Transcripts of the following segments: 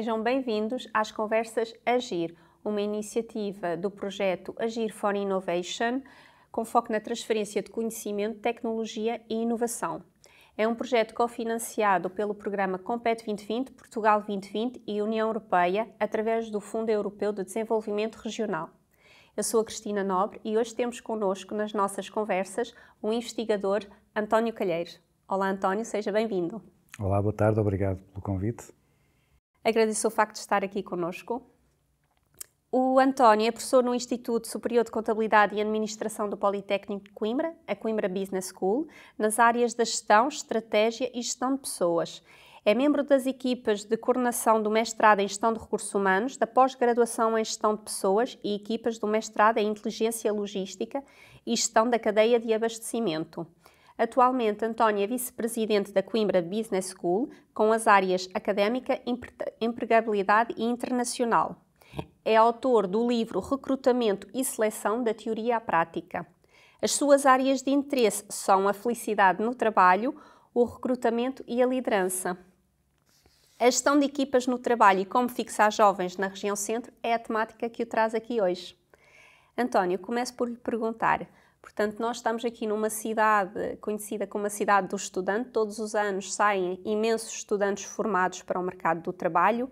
Sejam bem-vindos às Conversas Agir, uma iniciativa do projeto Agir for Innovation, com foco na transferência de conhecimento, tecnologia e inovação. É um projeto cofinanciado pelo programa Compete 2020, Portugal 2020 e União Europeia, através do Fundo Europeu de Desenvolvimento Regional. Eu sou a Cristina Nobre e hoje temos connosco nas nossas conversas o investigador António Calheiros. Olá, António, seja bem-vindo. Olá, boa tarde, obrigado pelo convite. Agradeço o facto de estar aqui conosco. O António é professor no Instituto Superior de Contabilidade e Administração do Politécnico de Coimbra, a Coimbra Business School, nas áreas da gestão, estratégia e gestão de pessoas. É membro das equipas de coordenação do mestrado em Gestão de Recursos Humanos, da pós-graduação em Gestão de Pessoas e equipas do mestrado em Inteligência Logística e Gestão da Cadeia de Abastecimento. Atualmente, António é vice-presidente da Coimbra Business School, com as áreas académica, empregabilidade e internacional. É autor do livro Recrutamento e Seleção da Teoria à Prática. As suas áreas de interesse são a felicidade no trabalho, o recrutamento e a liderança. A gestão de equipas no trabalho e como fixar jovens na região centro é a temática que o traz aqui hoje. António, começo por lhe perguntar: Portanto, nós estamos aqui numa cidade conhecida como a cidade do estudante. Todos os anos saem imensos estudantes formados para o mercado do trabalho,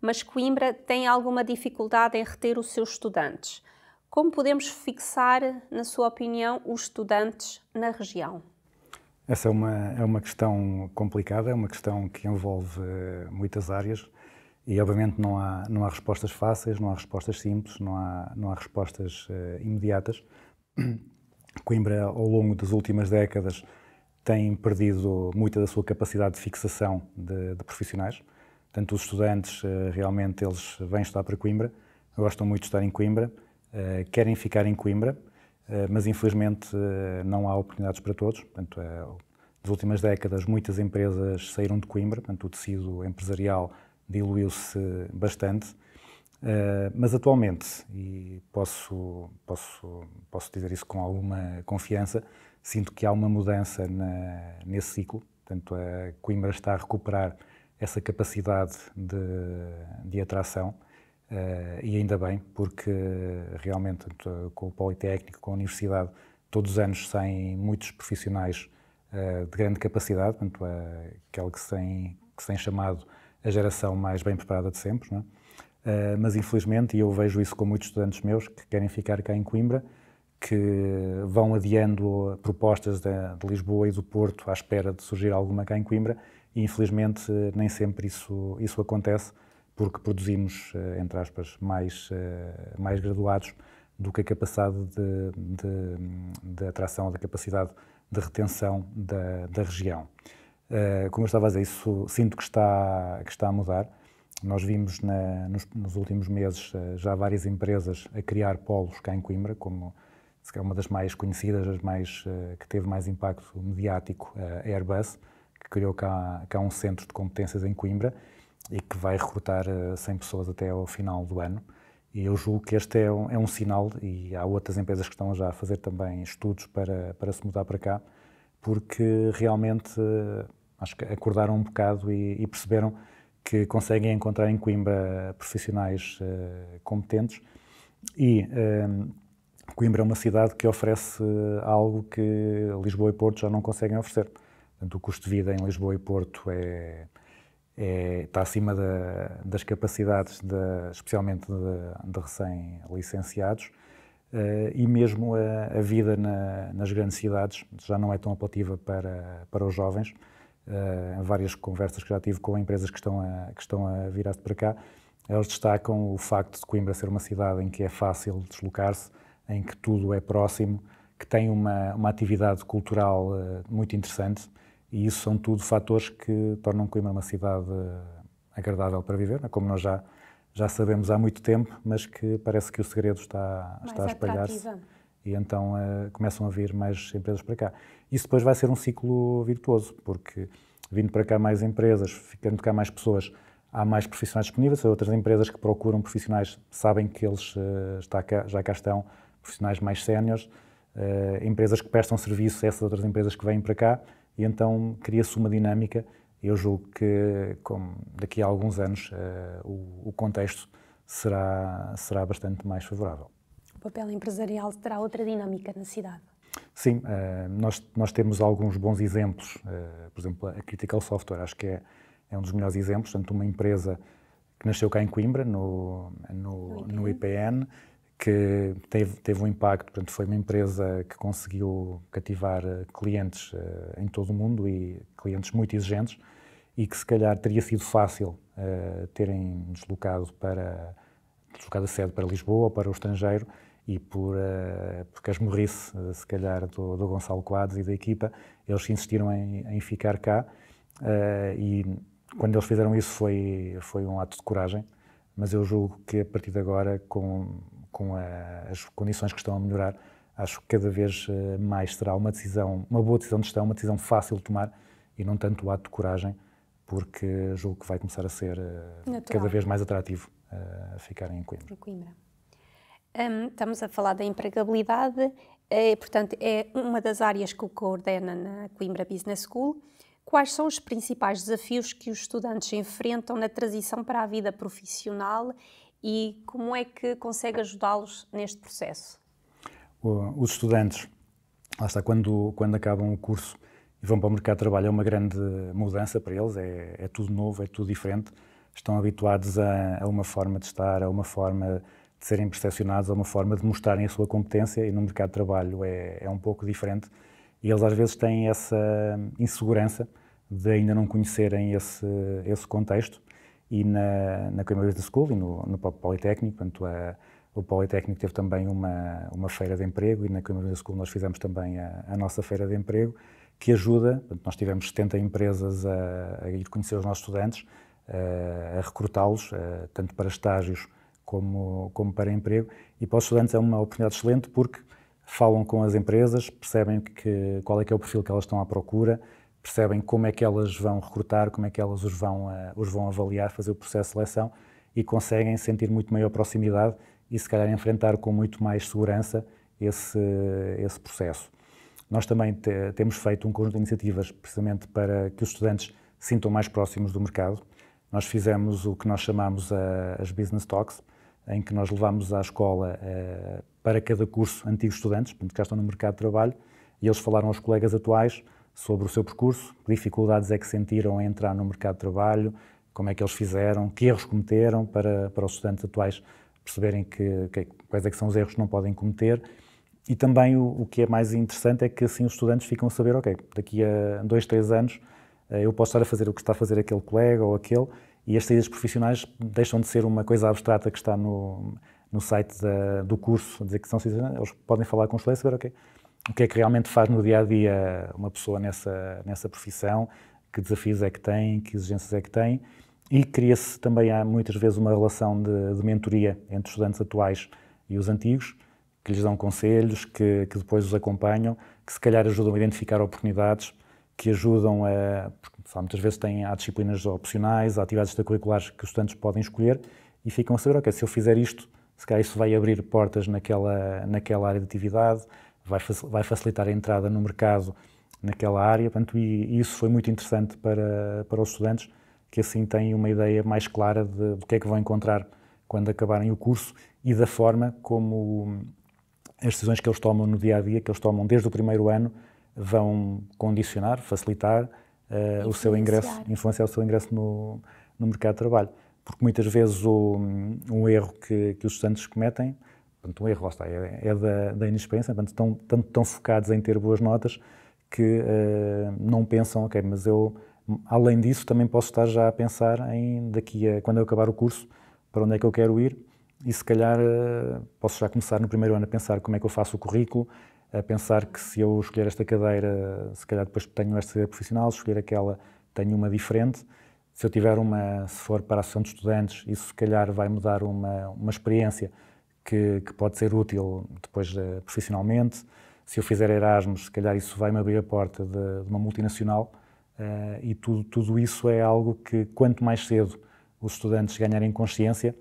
mas Coimbra tem alguma dificuldade em reter os seus estudantes. Como podemos fixar, na sua opinião, os estudantes na região? Essa é uma, é uma questão complicada, é uma questão que envolve eh, muitas áreas e, obviamente, não há, não há respostas fáceis, não há respostas simples, não há, não há respostas uh, imediatas. Coimbra, ao longo das últimas décadas, tem perdido muita da sua capacidade de fixação de, de profissionais. Portanto, os estudantes, eh, realmente, eles vêm estudar para Coimbra, gostam muito de estar em Coimbra, eh, querem ficar em Coimbra, eh, mas infelizmente não há oportunidades para todos. Portanto, nas últimas décadas, muitas empresas saíram de Coimbra, portanto, o tecido empresarial diluiu-se bastante Uh, mas atualmente, e posso, posso, posso dizer isso com alguma confiança, sinto que há uma mudança na, nesse ciclo. Portanto, a Coimbra está a recuperar essa capacidade de, de atração uh, e ainda bem, porque realmente eh, com o Politécnico, com a Universidade, todos os anos saem muitos profissionais uh, de grande capacidade, portanto, aquela que se, tem, que se tem chamado a geração mais bem preparada de sempre. Não é? Eh, mas infelizmente, e eu vejo isso com muitos estudantes meus que querem ficar cá em Coimbra, que vão adiando propostas de, de Lisboa e do Porto à espera de surgir alguma cá em Coimbra, e infelizmente nem sempre isso, isso acontece, porque produzimos, eh, entre aspas, mais, eh, mais graduados do que a capacidade de, de, de atração, da capacidade de retenção da, da região. como eu estava a dizer, isso sinto que está, que está a mudar nós vimos na, nos, nos, últimos meses eh, já várias empresas a criar polos cá em Coimbra, como se calhar uma das mais conhecidas, as mais, eh, que teve mais impacto mediático, eh, a Airbus, que criou cá, cá um centro de competências em Coimbra e que vai recrutar 100 pessoas até ao final do ano. E eu julgo que este é um, é um sinal, e há outras empresas que estão já a fazer também estudos para, para se mudar para cá, porque realmente acho que acordaram um bocado e, e perceberam que conseguem encontrar em Coimbra profissionais uh, competentes e uh, Coimbra é uma cidade que oferece eh, algo que Lisboa e Porto já não conseguem oferecer. Portanto, o custo de vida em Lisboa e Porto é, é está acima da, das capacidades, de, especialmente de, de recém-licenciados, uh, e mesmo a, a vida na, nas grandes cidades já não é tão apelativa para, para os jovens. Eh, em várias conversas que já tive com empresas que estão a, que estão a virar para cá, elas destacam o facto de Coimbra ser uma cidade em que é fácil deslocar-se, em que tudo é próximo, que tem uma, uma atividade cultural uh, muito interessante e isso são tudo fatores que tornam Coimbra uma cidade uh, agradável para viver, né? como nós já, já sabemos há muito tempo, mas que parece que o segredo está, está a espalhar-se e então uh, começam a vir mais empresas para cá. Isso depois vai ser um ciclo virtuoso, porque vindo para cá mais empresas, ficando cá mais pessoas, há mais profissionais disponíveis, há outras empresas que procuram profissionais, sabem que eles uh, cá, já cá estão, profissionais mais séniores, uh, empresas que prestam serviço a essas outras empresas que vêm para cá, e então cria-se uma dinâmica. Eu julgo que como daqui a alguns anos o, o contexto será, será bastante mais favorável. O papel empresarial terá outra dinâmica na cidade. Sim, eh, nós, nós temos alguns bons exemplos. Eh, por exemplo, a Critical Software, acho que é, é um dos melhores exemplos. Portanto, uma empresa que nasceu cá em Coimbra, no, no, no IPN, que teve, teve um impacto. Portanto, foi uma empresa que conseguiu cativar eh, clientes em todo o mundo e clientes muito exigentes e que se calhar teria sido fácil terem deslocado para deslocado a sede para Lisboa ou para o estrangeiro e por, uh, porque as uh, se calhar, do, do, Gonçalo Quadros e da equipa, eles insistiram em, em ficar cá uh, e quando eles fizeram isso foi, foi um ato de coragem, mas eu julgo que a partir de agora, com, com a, as condições que estão a melhorar, acho que cada vez mais será uma decisão, uma boa decisão de gestão, uma decisão fácil de tomar e não tanto o ato de coragem, porque julgo que vai começar a ser cada vez mais atrativo a ficar em Coimbra. Em Coimbra. Um, estamos a falar da empregabilidade, é, portanto, é uma das áreas que coordena na Coimbra Business School. Quais são os principais desafios que os estudantes enfrentam na transição para a vida profissional e como é que consegue ajudá-los neste processo? Os estudantes, lá está, quando, quando acabam o curso e vão para o mercado de trabalho, é uma grande mudança para eles, é, é tudo novo, é tudo diferente. Estão habituados a, a uma forma de estar, a uma forma de serem percepcionados é uma forma de mostrarem a sua competência e no mercado de trabalho é, é um pouco diferente e eles às vezes têm essa insegurança de ainda não conhecerem esse, esse contexto e na, na Coimbra Business School e no, no Politécnico, portanto, a, o Politécnico teve também uma, uma feira de emprego e na Coimbra Business School nós fizemos também a, a nossa feira de emprego que ajuda, portanto, nós tivemos 70 empresas a, a ir conhecer os nossos estudantes, a, a recrutá-los, tanto para estágios como, como para emprego. E para os estudantes é uma oportunidade excelente porque falam com as empresas, percebem que, qual é que é o perfil que elas estão à procura, percebem como é que elas vão recrutar, como é que elas os vão, uh, os vão avaliar, fazer o processo de seleção e conseguem sentir muito maior proximidade e se calhar enfrentar com muito mais segurança esse, esse processo. Nós também te, temos feito um conjunto de iniciativas precisamente para que os estudantes sintam mais próximos do mercado. Nós fizemos o que nós chamamos eh, as Business Talks, em que nós levámos à escola uh, para cada curso antigos estudantes, portanto, que já estão no mercado de trabalho, e eles falaram aos colegas atuais sobre o seu percurso, que dificuldades é que sentiram em entrar no mercado de trabalho, como é que eles fizeram, que erros cometeram, para, para os estudantes atuais perceberem que, que quais é que são os erros que não podem cometer. E também o, o, que é mais interessante é que assim os estudantes ficam a saber, ok, daqui a dois, três anos eh, eu posso estar a fazer o que está a fazer aquele colega ou aquele, e as saídas profissionais deixam de ser uma coisa abstrata que está no, no site da, do curso, dizer que são saídas, eles podem falar com o excelência e saber okay, o que é que realmente faz no dia a dia uma pessoa nessa, nessa profissão, que desafios é que tem, que exigências é que tem. E cria-se também, há muitas vezes, uma relação de, de mentoria entre os estudantes atuais e os antigos, que lhes dão conselhos, que, que, depois os acompanham, que se calhar ajudam a identificar oportunidades, que ajudam a só muitas vezes têm há disciplinas opcionais, há atividades extracurriculares que os estudantes podem escolher e ficam a saber, ok, se eu fizer isto, se calhar isso vai abrir portas naquela, naquela área de atividade, vai, vai facilitar a entrada no mercado naquela área, portanto, e, e isso foi muito interessante para, para os estudantes, que assim têm uma ideia mais clara de, do que é que vão encontrar quando acabarem o curso e da forma como as decisões que eles tomam no dia a dia, que eles tomam desde o primeiro ano, vão condicionar, facilitar uh, o seu ingresso, influenciar o seu ingresso no, no mercado de trabalho. Porque muitas vezes o, um erro que, que os estudantes cometem, portanto, um erro, está, é, é da, da, inexperiência, portanto, estão, tanto tão focados em ter boas notas que uh, não pensam, ok, mas eu, além disso, também posso estar já a pensar em, daqui a, quando eu acabar o curso, para onde é que eu quero ir, e se calhar eh, posso já começar no primeiro ano a pensar como é que eu faço o currículo, a pensar que se eu escolher esta cadeira, se calhar depois tenho esta cadeira profissional, se escolher aquela, tenho uma diferente. Se eu tiver uma, se for para a associação de estudantes, isso se calhar vai mudar uma, uma experiência que, que pode ser útil depois eh, profissionalmente. Se eu fizer Erasmus, se calhar isso vai-me abrir a porta de, de uma multinacional. Uh, e tudo, tudo isso é algo que, quanto mais cedo os estudantes ganharem consciência,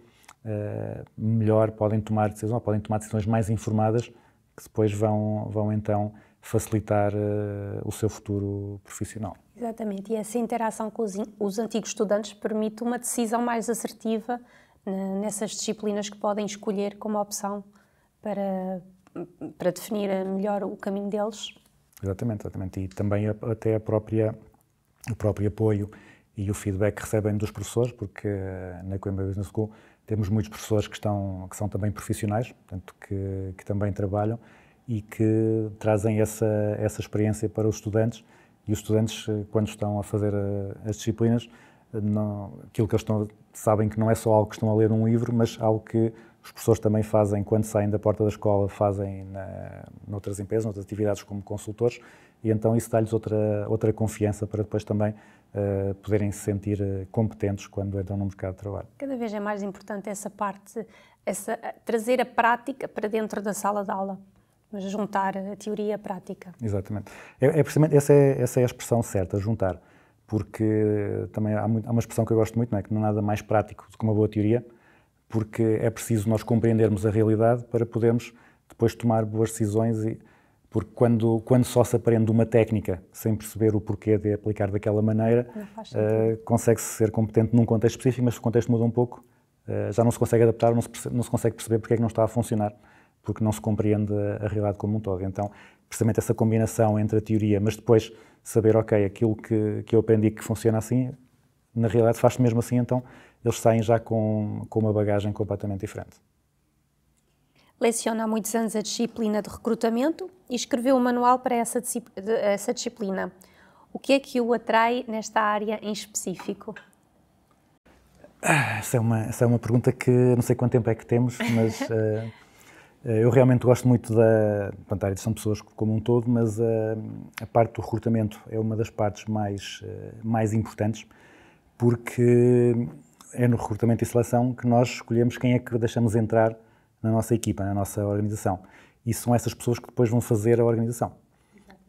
uh, melhor podem tomar decisões, podem tomar decisões mais informadas que depois vão, vão então facilitar uh, o seu futuro profissional. Exatamente, e essa interação com os, os antigos estudantes permite uma decisão mais assertiva né, nessas disciplinas que podem escolher como opção para, para definir eh, melhor o caminho deles. Exatamente, exatamente. E também a, até a própria, o próprio apoio e o feedback que recebem dos professores, porque eh, na Coimbra Business School temos muitos professores que, estão, que são também profissionais, portanto, que, que também trabalham e que trazem essa, essa experiência para os estudantes. E os estudantes, eh, quando estão a fazer eh, as disciplinas, eh, não, aquilo que eles estão, sabem que não é só algo que estão a ler num livro, mas algo que os professores também fazem quando saem da porta da escola, fazem na, noutras empresas, noutras atividades como consultores, e então isso dá-lhes outra, outra confiança para depois também eh, poderem se sentir eh, competentes quando entram no mercado de trabalho. Cada vez é mais importante essa parte, essa, eh, trazer a prática para dentro da sala de aula mas juntar a teoria à prática. Exatamente. É, é precisamente essa é, essa é a expressão certa, juntar, porque também há, muito, há, uma expressão que eu gosto muito, não é? que não é nada mais prático do que uma boa teoria, porque é preciso nós compreendermos a realidade para podermos depois tomar boas decisões e porque quando, quando só se aprende uma técnica sem perceber o porquê de aplicar daquela maneira, uh, consegue-se ser competente num contexto específico, mas se o contexto muda um pouco, uh, já não se consegue adaptar, não se, não se consegue perceber porque é que não está a funcionar, porque não se compreende a, a realidade como um todo. Então, precisamente essa combinação entre a teoria, mas depois saber, ok, aquilo que, que eu aprendi que funciona assim, na realidade faz-se mesmo assim, então eles saem já com, com uma bagagem completamente diferente. Leciona há muitos anos a disciplina de recrutamento e escreveu um manual para essa, essa disciplina. O que é que o atrai nesta área em específico? Ah, essa, é uma, essa é uma pergunta que não sei quanto tempo é que temos, mas uh, eu realmente gosto muito da, portanto, área de São Pessoas como um todo, mas uh, a parte do recrutamento é uma das partes mais, uh, mais importantes, porque é no recrutamento e seleção que nós escolhemos quem é que deixamos entrar na nossa equipa, na nossa organização. E são essas pessoas que depois vão fazer a organização.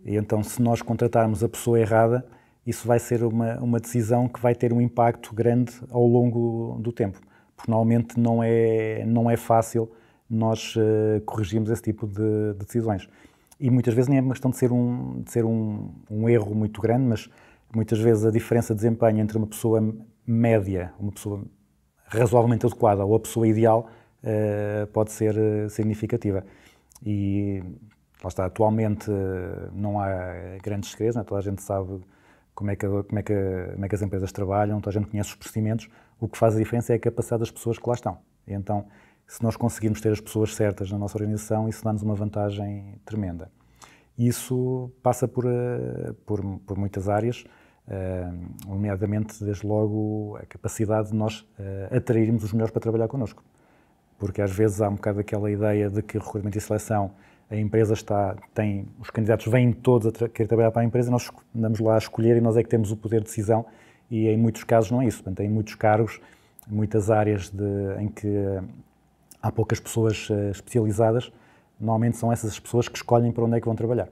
E então, se nós contratarmos a pessoa errada, isso vai ser uma, uma decisão que vai ter um impacto grande ao longo do tempo. Porque normalmente não é, não é fácil nós uh, corrigirmos esse tipo de, de, decisões. E muitas vezes nem é uma questão de ser, um, de ser um, um erro muito grande, mas muitas vezes a diferença de desempenho entre uma pessoa média, uma pessoa razoavelmente adequada ou a pessoa ideal eh, pode ser eh, significativa. E lá está, atualmente eh, não há grandes segredos, né? toda a gente sabe como é, que, como, é que, como é que as empresas trabalham, toda a gente conhece os procedimentos. O que faz a diferença é a capacidade das pessoas que lá estão. E então, se nós conseguirmos ter as pessoas certas na nossa organização, isso dá-nos uma vantagem tremenda. Isso passa por, por, por muitas áreas, nomeadamente, desde logo, a capacidade de nós atrairmos os melhores para trabalhar connosco porque às vezes há um bocado aquela ideia de que o recrutamento e seleção, a empresa está, tem, os candidatos vêm todos a querer trabalhar para a empresa, nós andamos lá a escolher e nós é que temos o poder de decisão e em muitos casos não é isso. Portanto, em muitos cargos, em muitas áreas de, em que eh, há poucas pessoas eh, especializadas, normalmente são essas pessoas que escolhem para onde é que vão trabalhar.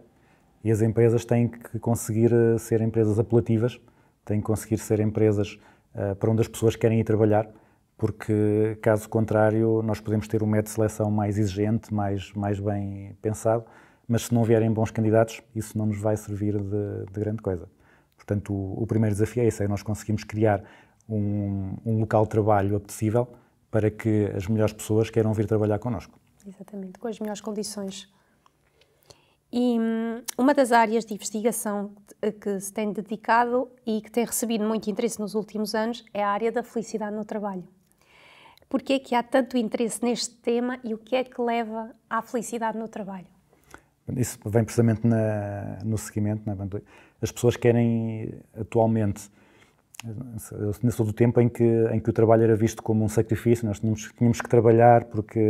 E as empresas têm que conseguir eh, ser empresas apelativas, têm que conseguir ser empresas para onde as pessoas querem ir trabalhar, porque caso contrário nós podemos ter um método de seleção mais exigente, mais, mais bem pensado, mas se não vierem bons candidatos, isso não nos vai servir de, de grande coisa. Portanto, o, o, primeiro desafio é esse, é nós conseguimos criar um, um local de trabalho apetecível para que as melhores pessoas queiram vir trabalhar connosco. Exatamente, com as melhores condições. E hum, uma das áreas de investigação que se tem dedicado e que tem recebido muito interesse nos últimos anos é a área da felicidade no trabalho. Porquê é que há tanto interesse neste tema e o que é que leva à felicidade no trabalho? Isso vem precisamente na, no seguimento. É, As pessoas querem, atualmente, eu sou do tempo em que, em que o trabalho era visto como um sacrifício, nós tínhamos, tínhamos que trabalhar porque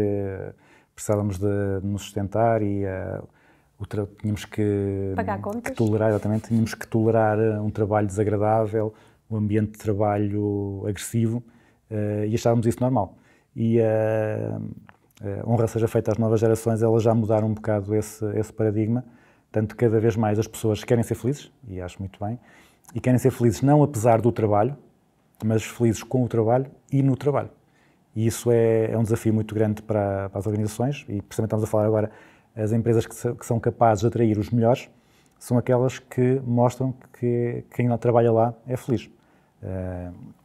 precisávamos de, de nos sustentar e uh, tínhamos que, Pagar que tolerar, exatamente, tínhamos que tolerar eh, um trabalho desagradável, um ambiente de trabalho agressivo uh, e achávamos isso normal. E a uh, eh, eh, honra seja feita às novas gerações, elas já mudaram um bocado esse, esse paradigma, tanto que cada vez mais as pessoas querem ser felizes, e acho muito bem, e querem ser felizes não apesar do trabalho, mas felizes com o trabalho e no trabalho. E isso é, é um desafio muito grande para, para, as organizações, e precisamente estamos a falar agora, as empresas que, que são capazes de atrair os melhores, são aquelas que mostram que quem trabalha lá é feliz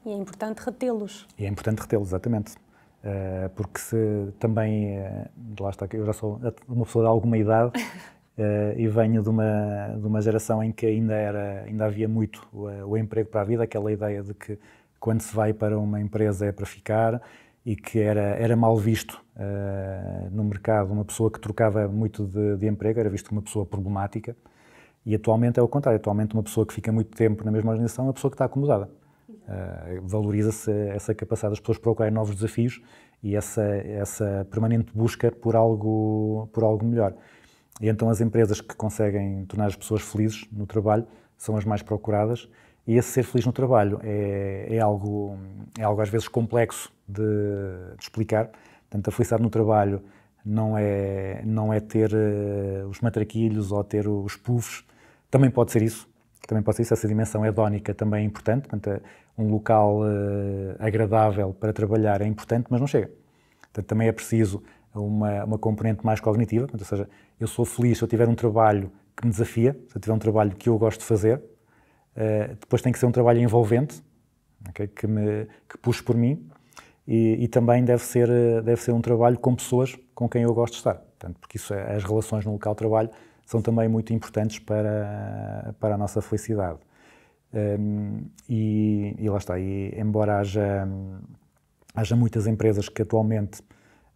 e é importante retê-los. E é importante retê-los, exatamente. Eh, porque se também, eh, lá está, eu já sou uma pessoa de alguma idade Uh, e venho de uma, de uma geração em que ainda, era, ainda havia muito o, o, emprego para a vida, aquela ideia de que quando se vai para uma empresa é para ficar e que era, era mal visto uh, no mercado uma pessoa que trocava muito de, de emprego, era visto como uma pessoa problemática. E atualmente é o contrário, atualmente uma pessoa que fica muito tempo na mesma organização é uma pessoa que está acomodada. Uh, valoriza-se essa capacidade das pessoas procurarem novos desafios e essa, essa permanente busca por algo, por algo melhor. E então as empresas que conseguem tornar as pessoas felizes no trabalho são as mais procuradas e esse ser feliz no trabalho é, é algo, é algo às vezes complexo de, de, explicar. Portanto, a felicidade no trabalho não é, não é ter uh, os matraquilhos ou ter os puffs, também pode ser isso, também pode ser isso, essa dimensão hedónica também é importante, portanto, um local uh, agradável para trabalhar é importante, mas não chega. Portanto, também é preciso uma, uma componente mais cognitiva, ou seja, eu sou feliz se eu tiver um trabalho que me desafia, se eu tiver um trabalho que eu gosto de fazer, uh, depois tem que ser um trabalho envolvente, okay, que, me, que puxe por mim, e, e, também deve ser, eh, deve ser um trabalho com pessoas com quem eu gosto de estar, Portanto, porque isso, é, as relações no local de trabalho são também muito importantes para, para a nossa felicidade. Um, e, e, lá está, e embora haja, haja muitas empresas que atualmente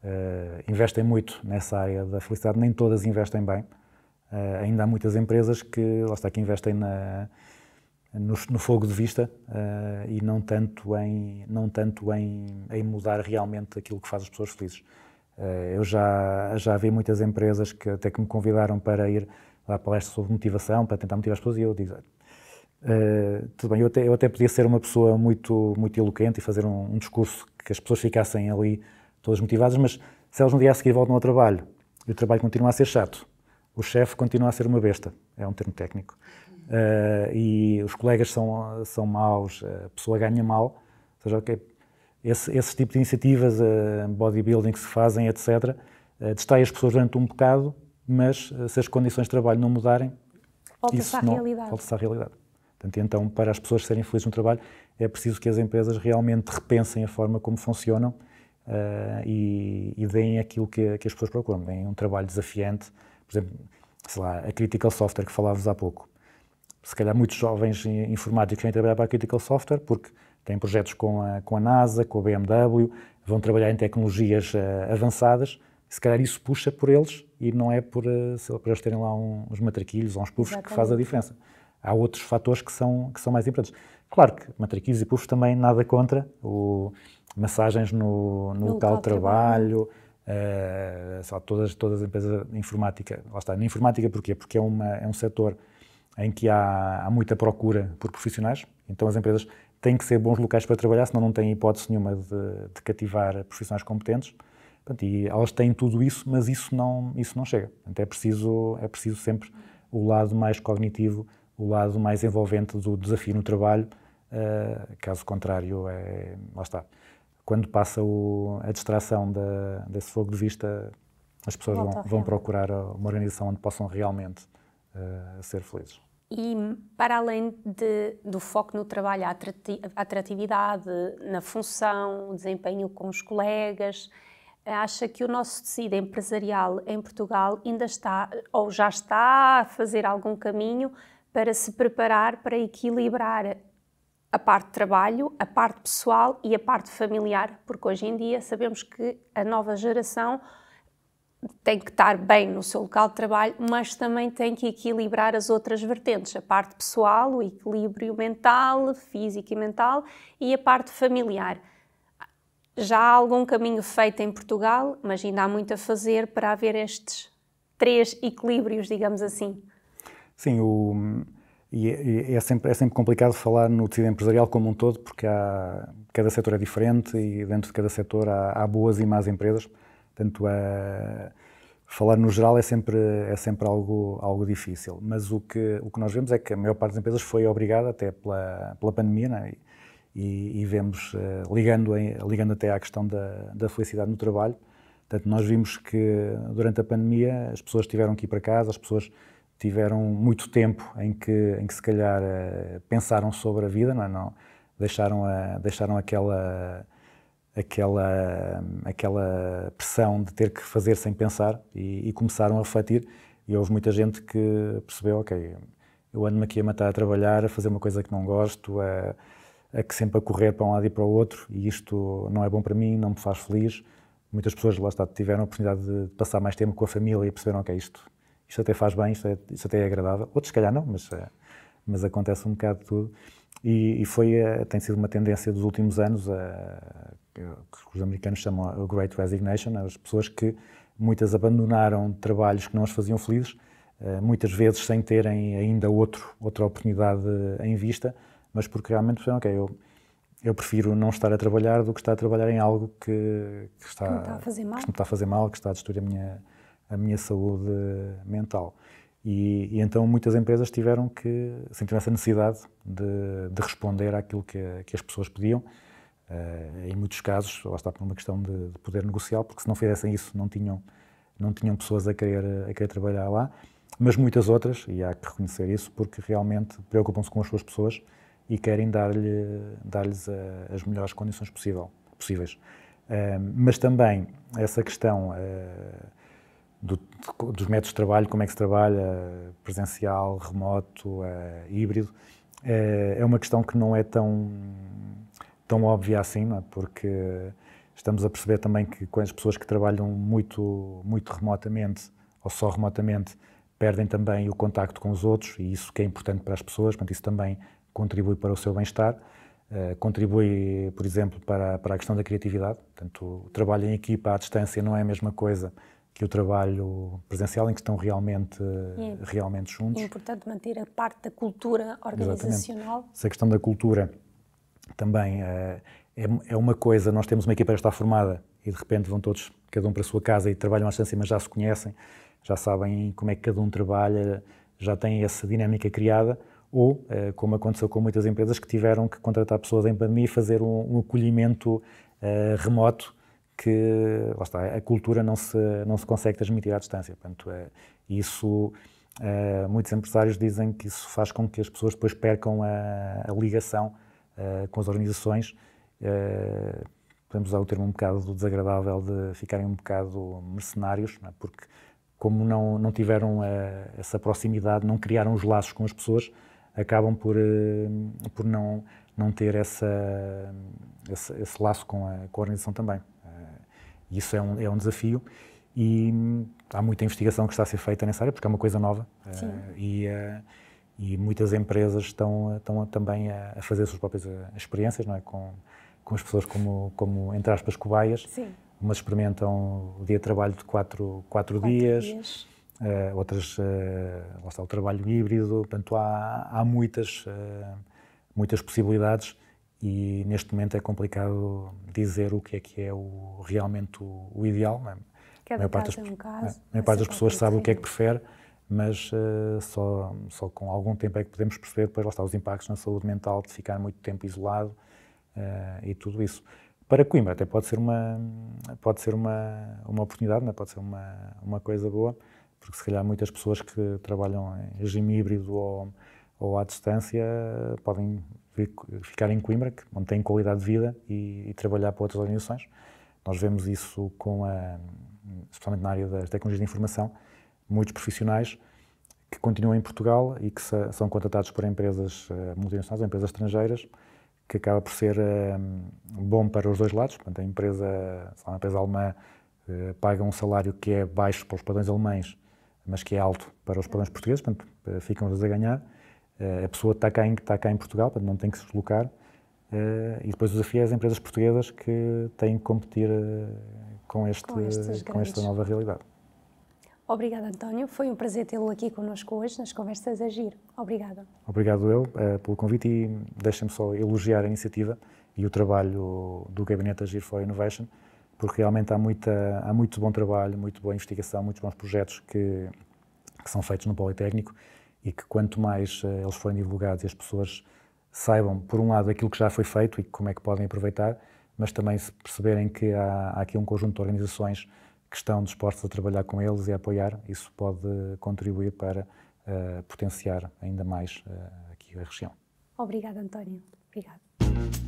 uh, investem muito nessa área da felicidade, nem todas investem bem. Uh, ainda há muitas empresas que, lá está, que investem na, no, no fogo de vista uh, e não tanto, em, não tanto em, em mudar realmente aquilo que faz as pessoas felizes. eu já, já vi muitas empresas que até que me convidaram para ir dar palestras sobre motivação, para tentar motivar as pessoas, e eu digo, eh, tudo bem, eu até, eu até podia ser uma pessoa muito, muito eloquente e fazer um, um discurso que as pessoas ficassem ali todas motivadas, mas se elas um dia a seguir voltam ao trabalho e o trabalho continua a ser chato, o chefe continua a ser uma besta, é um termo técnico, uh, e os colegas são, são maus, a pessoa ganha mal, ou seja, okay, esse, esse tipo de iniciativas, uh, bodybuilding que se fazem, etc., uh, distrai as pessoas durante um bocado, mas se as condições de trabalho não mudarem, volta-se à, volta à realidade. Portanto, então, para as pessoas serem felizes no trabalho, é preciso que as empresas realmente repensem a forma como funcionam uh, e, e deem aquilo que, que as pessoas procuram, deem um trabalho desafiante. Por exemplo, sei lá, a Critical Software que falávamos há pouco. Se calhar muitos jovens informáticos vêm trabalhar para a Critical Software porque têm projetos com a, com a NASA, com a BMW, vão trabalhar em tecnologias uh, avançadas, se calhar isso puxa por eles e não é por, eh, lá, por eles terem lá uns matraquilhos ou uns pufos que faz a diferença há outros fatores que são, que são mais importantes. Claro que matraquilhos e puffs também nada contra, o, massagens no, no, no local de trabalho, trabalho. Uh, todas, todas as empresas de informática, lá está, na informática porquê? Porque é, uma, é um setor em que há, há muita procura por profissionais, então as empresas têm que ser bons locais para trabalhar, senão não têm hipótese nenhuma de, de cativar profissionais competentes. Portanto, e elas têm tudo isso, mas isso não, isso não chega. Portanto, é preciso, é preciso sempre o lado mais cognitivo o lado mais envolvente do desafio no trabalho, uh, caso contrário, é, lá está. Quando passa o, a distração da, desse fogo de vista, as pessoas vão, vão, procurar uma organização onde possam realmente uh, ser felizes. E para além de, do foco no trabalho, a atratividade, na função, o desempenho com os colegas, acha que o nosso tecido empresarial em Portugal ainda está ou já está a fazer algum caminho para se preparar para equilibrar a parte de trabalho, a parte pessoal e a parte familiar, porque hoje em dia sabemos que a nova geração tem que estar bem no seu local de trabalho, mas também tem que equilibrar as outras vertentes, a parte pessoal, o equilíbrio mental, físico e mental e a parte familiar. Já há algum caminho feito em Portugal, mas ainda há muito a fazer para haver estes três equilíbrios, digamos assim. Sim, o, e é, é, sempre, é sempre complicado falar no tecido empresarial como um todo, porque há, cada setor é diferente e dentro de cada setor há, há boas e más empresas. Portanto, é falar no geral é sempre, é sempre algo, algo difícil. Mas o que, o que nós vemos é que a maior parte das empresas foi obrigada, até pela, pela pandemia, né? e, e, vemos, eh, ligando, ligando até à questão da, da felicidade no trabalho, portanto, nós vimos que durante a pandemia as pessoas tiveram que ir para casa, as pessoas tiveram muito tempo em que, em que se calhar eh, pensaram sobre a vida, não, é? não deixaram, a, deixaram aquela, aquela, aquela pressão de ter que fazer sem pensar e, e começaram a refletir. E houve muita gente que percebeu, ok, eu ando-me aqui a matar a trabalhar, a fazer uma coisa que não gosto, a, a que sempre a correr para um lado e para o outro, e isto não é bom para mim, não me faz feliz. Muitas pessoas lá está, tiveram a oportunidade de passar mais tempo com a família e perceberam, ok, isto isto até faz bem, isto, é, isto até é agradável. Outros, se calhar, não, mas, eh, mas acontece um bocado de tudo. E, e, foi, eh, tem sido uma tendência dos últimos anos, a, eh, que os americanos chamam a Great Resignation, as pessoas que muitas abandonaram trabalhos que não as faziam felizes, muitas vezes sem terem ainda outro, outra oportunidade em vista, mas porque realmente pensaram, ok, eu, eu prefiro não estar a trabalhar do que estar a trabalhar em algo que, que está, que, me está a fazer mal, que, está a fazer mal, que está a destruir a minha, a minha saúde mental. E, e, então muitas empresas tiveram que sentir essa necessidade de, de responder àquilo que, que, as pessoas pediam. Uh, em muitos casos, lá está por uma questão de, de, poder negocial, porque se não fizessem isso não tinham, não tinham pessoas a querer, a querer trabalhar lá. Mas muitas outras, e há que reconhecer isso, porque realmente preocupam-se com as suas pessoas e querem dar lhes dar-lhes eh, as melhores condições possível, possíveis. Uh, mas também essa questão. Uh, do, dos métodos de trabalho, como é que se trabalha, presencial, remoto, eh, híbrido, eh, é uma questão que não é tão, tão óbvia assim, é? porque estamos a perceber também que com as pessoas que trabalham muito, muito remotamente ou só remotamente, perdem também o contacto com os outros e isso que é importante para as pessoas, portanto isso também contribui para o seu bem-estar, eh, contribui, por exemplo, para, para a questão da criatividade, portanto o trabalho em equipa à distância não é a mesma coisa que o trabalho presencial em que estão realmente, é realmente é juntos. É importante manter a parte da cultura organizacional. Se Essa questão da cultura também eh, é, é uma coisa, nós temos uma equipa que está formada e de repente vão todos, cada um para a sua casa e trabalham à distância, mas já se conhecem, já sabem como é que cada um trabalha, já têm essa dinâmica criada, ou, eh, como aconteceu com muitas empresas que tiveram que contratar pessoas em pandemia e fazer um, um acolhimento uh, remoto, que lá está, a cultura não se, não se consegue transmitir à distância. Portanto, é, isso, é, muitos empresários dizem que isso faz com que as pessoas depois percam a, a ligação é, com as organizações. É, podemos usar o termo um bocado desagradável de ficarem um bocado mercenários, é? porque como não, não tiveram é, essa proximidade, não criaram os laços com as pessoas, acabam por, por não, não ter essa, esse, esse laço com a, com a organização também. Isso é um, é um desafio e hum, há muita investigação que está a ser feita nessa área, porque é uma coisa nova uh, e, uh, e, muitas empresas estão, estão também a, a fazer as suas próprias eh, experiências, não é? Com, com as pessoas como, como entre aspas, cobaias. Sim. Umas experimentam o dia de trabalho de quatro, quatro, quatro dias, dias. Uh, outras, uh, está o trabalho híbrido, portanto há, há muitas, muitas possibilidades e neste momento é complicado dizer o que é que é o, realmente o, o ideal. Cada né? é a maior parte, das, um caso, né? a maior parte das pessoas sabe o que é que prefere, mas uh, só, só com algum tempo é que podemos perceber depois lá está, os impactos na saúde mental de ficar muito tempo isolado uh, e tudo isso. Para Coimbra até pode ser uma, pode ser uma, uma oportunidade, né? pode ser uma, uma coisa boa, porque se calhar muitas pessoas que trabalham em regime híbrido ou, ou à distância eh, podem ficar em Coimbra, onde tem qualidade de vida e, e, trabalhar para outras organizações. Nós vemos isso com a, especialmente na área das tecnologias de informação, muitos profissionais que continuam em Portugal e que são contratados por empresas eh, multinacionais, empresas estrangeiras, que acaba por ser eh, bom para os dois lados. Portanto, a empresa, a empresa alemã eh, paga um salário que é baixo para os padrões alemães, mas que é alto para os padrões portugueses, portanto, ficam os a ganhar eh, a pessoa está cá, em, está cá em Portugal, portanto não tem que se deslocar. Eh, e depois o desafio é as empresas portuguesas que têm que competir eh, com, este, com, com esta nova realidade. Obrigada, António. Foi um prazer tê-lo aqui connosco hoje nas Conversas Agir. Obrigada. Obrigado eu pelo convite e deixem-me só elogiar a iniciativa e o trabalho do Gabinete Agir for Innovation, porque realmente há, muita, há muito bom trabalho, muito boa investigação, muitos bons projetos que, que são feitos no Politécnico e que quanto mais uh, eles forem divulgados e as pessoas saibam, por um lado, aquilo que já foi feito e como é que podem aproveitar, mas também se perceberem que há, há aqui um conjunto de organizações que estão dispostas a trabalhar com eles e a apoiar, isso pode contribuir para uh, potenciar ainda mais eh, aqui a região. Obrigada, António. Obrigada.